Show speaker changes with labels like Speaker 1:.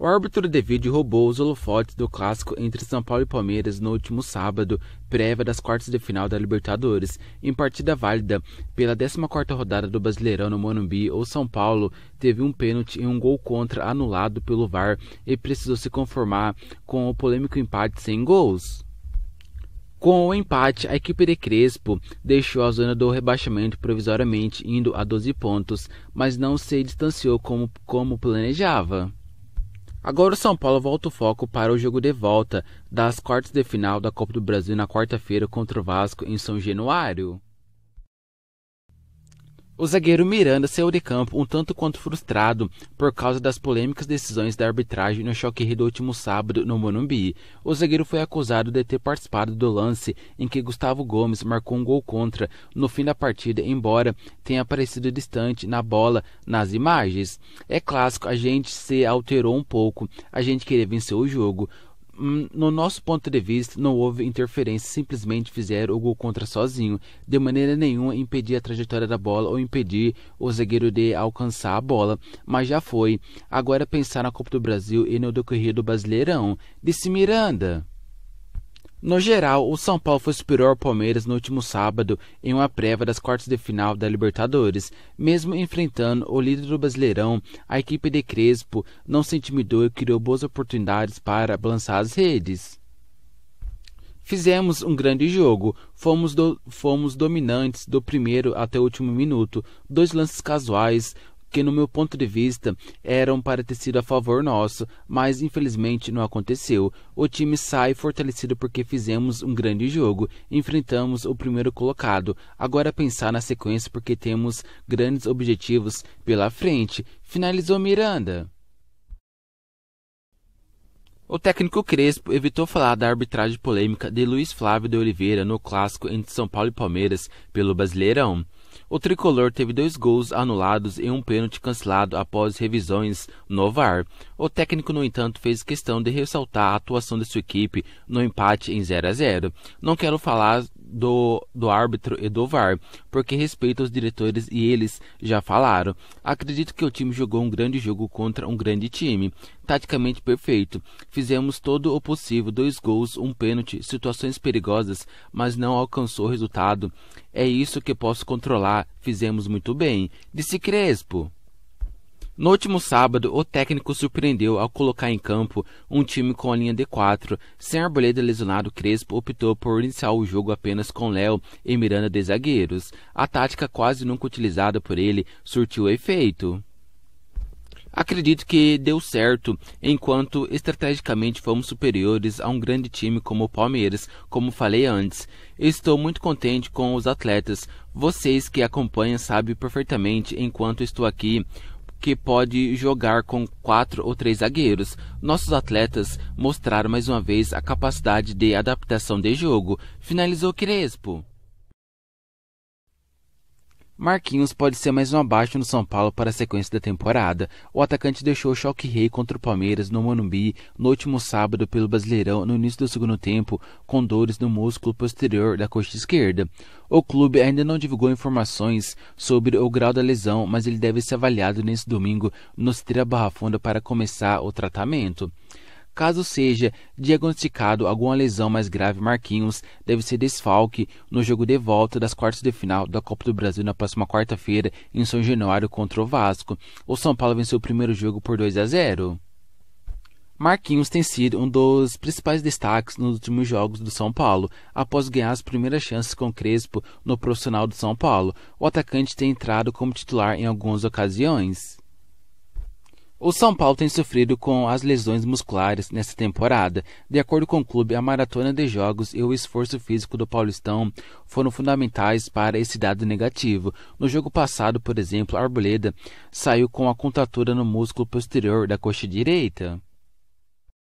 Speaker 1: O árbitro de vídeo roubou os holofotes do clássico entre São Paulo e Palmeiras no último sábado, prévia das quartas de final da Libertadores, em partida válida pela 14ª rodada do Brasileirão no Morumbi, o São Paulo teve um pênalti e um gol contra anulado pelo VAR e precisou se conformar com o polêmico empate sem gols. Com o empate, a equipe de Crespo deixou a zona do rebaixamento provisoriamente, indo a 12 pontos, mas não se distanciou como, como planejava. Agora o São Paulo volta o foco para o jogo de volta das quartas de final da Copa do Brasil na quarta-feira contra o Vasco em São Januário. O zagueiro Miranda saiu de campo um tanto quanto frustrado por causa das polêmicas decisões da arbitragem no choque do último sábado no Monumbi. O zagueiro foi acusado de ter participado do lance em que Gustavo Gomes marcou um gol contra no fim da partida, embora tenha aparecido distante na bola nas imagens. É clássico, a gente se alterou um pouco, a gente queria vencer o jogo. Hum, no nosso ponto de vista, não houve interferência, simplesmente fizeram o gol contra sozinho. De maneira nenhuma impedir a trajetória da bola ou impedir o zagueiro de alcançar a bola, mas já foi. Agora pensar na Copa do Brasil e no decorrer do Brasileirão. Disse Miranda. No geral, o São Paulo foi superior ao Palmeiras no último sábado em uma prévia das quartas de final da Libertadores. Mesmo enfrentando o líder do Brasileirão, a equipe de Crespo não se intimidou e criou boas oportunidades para balançar as redes. Fizemos um grande jogo, fomos, do, fomos dominantes do primeiro até o último minuto, dois lances casuais, que, no meu ponto de vista, eram para ter sido a favor nosso, mas infelizmente não aconteceu. O time sai fortalecido porque fizemos um grande jogo, enfrentamos o primeiro colocado. Agora pensar na sequência porque temos grandes objetivos pela frente. Finalizou Miranda. O técnico Crespo evitou falar da arbitragem polêmica de Luiz Flávio de Oliveira no clássico entre São Paulo e Palmeiras pelo Brasileirão. O tricolor teve dois gols anulados e um pênalti cancelado após revisões no VAR. O técnico, no entanto, fez questão de ressaltar a atuação de sua equipe no empate em 0 a 0. Não quero falar do, do árbitro e do VAR, porque respeito aos diretores e eles já falaram. Acredito que o time jogou um grande jogo contra um grande time taticamente perfeito. Fizemos todo o possível, dois gols, um pênalti, situações perigosas, mas não alcançou o resultado. É isso que posso controlar. Fizemos muito bem, disse Crespo. No último sábado, o técnico surpreendeu ao colocar em campo um time com a linha D4. Sem Arboleda lesionado, Crespo optou por iniciar o jogo apenas com Léo e Miranda de zagueiros. A tática quase nunca utilizada por ele surtiu efeito. Acredito que deu certo, enquanto estrategicamente fomos superiores a um grande time como o Palmeiras, como falei antes. Estou muito contente com os atletas. Vocês que acompanham sabem perfeitamente enquanto estou aqui que pode jogar com quatro ou três zagueiros. Nossos atletas mostraram mais uma vez a capacidade de adaptação de jogo. Finalizou Crespo. Marquinhos pode ser mais um abaixo no São Paulo para a sequência da temporada. O atacante deixou o choque rei contra o Palmeiras no Morumbi no último sábado pelo Brasileirão no início do segundo tempo, com dores no músculo posterior da coxa esquerda. O clube ainda não divulgou informações sobre o grau da lesão, mas ele deve ser avaliado nesse domingo no Citra Barra Funda para começar o tratamento. Caso seja diagnosticado alguma lesão mais grave, Marquinhos deve ser desfalque no jogo de volta das quartas de final da Copa do Brasil na próxima quarta-feira em São Januário contra o Vasco. O São Paulo venceu o primeiro jogo por 2 a 0. Marquinhos tem sido um dos principais destaques nos últimos jogos do São Paulo, após ganhar as primeiras chances com Crespo no profissional do São Paulo. O atacante tem entrado como titular em algumas ocasiões. O São Paulo tem sofrido com as lesões musculares nesta temporada. De acordo com o clube, a maratona de jogos e o esforço físico do Paulistão foram fundamentais para esse dado negativo. No jogo passado, por exemplo, a Arboleda saiu com a contatura no músculo posterior da coxa direita.